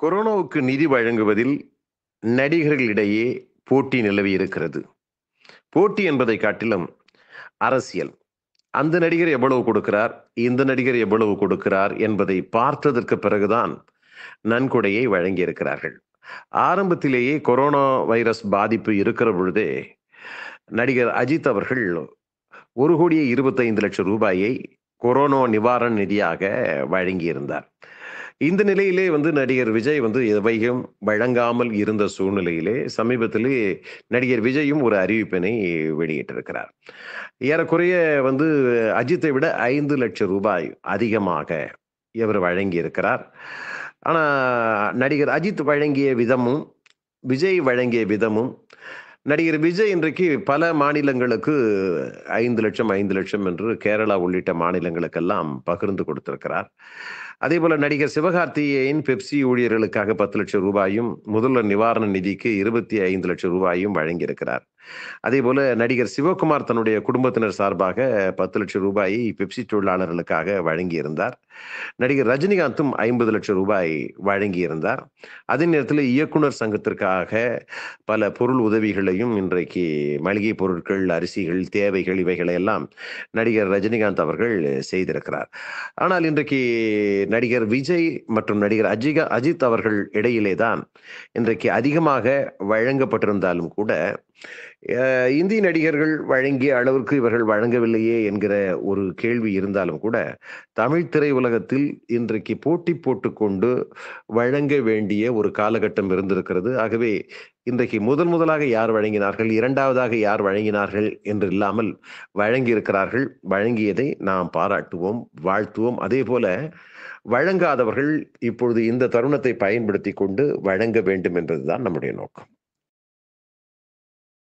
கொரோனாவுக்கு நிதி வழங்குவதில் நடிகர்களிடையே போட்டி நிலவி இருக்கிறது போட்டி என்பதை காட்டிலும் அரசியல் அந்த நடிகர் எவ்வளவு கொடுக்கிறார் இந்த நடிகர் எவ்வளவு கொடுக்கிறார் என்பதை பார்த்ததற்கு பிறகுதான் நன்கொடையை வழங்கியிருக்கிறார்கள் ஆரம்பத்திலேயே கொரோனா வைரஸ் பாதிப்பு இருக்கிற பொழுதே நடிகர் அஜித் அவர்கள் ஒரு கோடியே இருபத்தைந்து லட்சம் ரூபாயை கொரோனா நிவாரண நிதியாக வழங்கியிருந்தார் இந்த நிலையிலே வந்து நடிகர் விஜய் வந்து எவையும் வழங்காமல் இருந்த சூழ்நிலையிலே சமீபத்திலே நடிகர் விஜயும் ஒரு அறிவிப்பினை வெளியிட்டிருக்கிறார் ஏறக்குறைய வந்து அஜித்தை விட ஐந்து லட்சம் ரூபாய் அதிகமாக இவர் வழங்கியிருக்கிறார் ஆனால் நடிகர் அஜித் வழங்கிய விதமும் விஜய் வழங்கிய விதமும் நடிகர் விஜய் இன்றைக்கு பல மாநிலங்களுக்கு ஐந்து லட்சம் ஐந்து லட்சம் என்று கேரளா உள்ளிட்ட மாநிலங்களுக்கெல்லாம் பகிர்ந்து கொடுத்திருக்கிறார் அதே போல நடிகர் சிவகார்த்திகேயன் பெப்சி ஊழியர்களுக்காக பத்து லட்சம் ரூபாயும் முதல்வர் நிவாரண நிதிக்கு இருபத்தி ஐந்து லட்சம் ரூபாயும் வழங்கியிருக்கிறார் அதே போல நடிகர் சிவகுமார் தன்னுடைய குடும்பத்தினர் சார்பாக பத்து லட்சம் ரூபாயை பெப்சி தொழிலாளர்களுக்காக வழங்கியிருந்தார் நடிகர் ரஜினிகாந்தும் ஐம்பது லட்சம் ரூபாய் வழங்கியிருந்தார் அதே நேரத்தில் இயக்குனர் சங்கத்திற்காக பல பொருள் உதவிகளையும் இன்றைக்கு மளிகை பொருட்கள் அரிசிகள் தேவைகள் இவைகளை எல்லாம் நடிகர் ரஜினிகாந்த் அவர்கள் செய்திருக்கிறார் ஆனால் இன்றைக்கு நடிகர் விஜய் மற்றும் நடிகர் அஜிகா அஜித் அவர்கள் இடையிலே தான் இன்றைக்கு அதிகமாக வழங்கப்பட்டிருந்தாலும் கூட இந்திய நடிகர்கள் வழங்கிய அளவிற்கு இவர்கள் வழங்கவில்லையே என்கிற ஒரு கேள்வி இருந்தாலும் கூட தமிழ் திரையுலகத்தில் இன்றைக்கு போட்டி போட்டுக்கொண்டு வழங்க வேண்டிய ஒரு காலகட்டம் இருந்திருக்கிறது ஆகவே இன்றைக்கு முதன் முதலாக யார் வழங்கினார்கள் இரண்டாவதாக யார் வழங்கினார்கள் என்று இல்லாமல் வழங்கியிருக்கிறார்கள் வழங்கியதை நாம் பாராட்டுவோம் வாழ்த்துவோம் அதே போல வழங்காதவர்கள் இப்பொழுது இந்த தருணத்தை பயன்படுத்தி கொண்டு வழங்க வேண்டும் என்பதுதான் நம்முடைய நோக்கம்